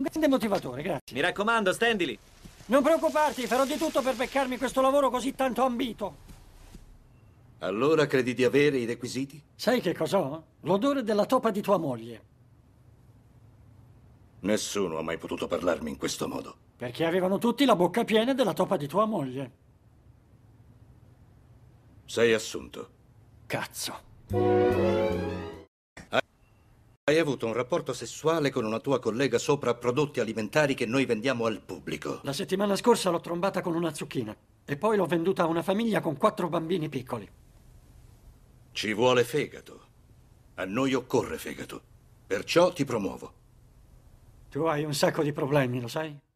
Un grande motivatore, grazie. Mi raccomando, stendili. Non preoccuparti, farò di tutto per beccarmi questo lavoro così tanto ambito. Allora credi di avere i requisiti? Sai che cos'ho? L'odore della topa di tua moglie. Nessuno ha mai potuto parlarmi in questo modo. Perché avevano tutti la bocca piena della topa di tua moglie. Sei assunto. Cazzo. Hai avuto un rapporto sessuale con una tua collega sopra prodotti alimentari che noi vendiamo al pubblico. La settimana scorsa l'ho trombata con una zucchina e poi l'ho venduta a una famiglia con quattro bambini piccoli. Ci vuole fegato. A noi occorre fegato. Perciò ti promuovo. Tu hai un sacco di problemi, lo sai?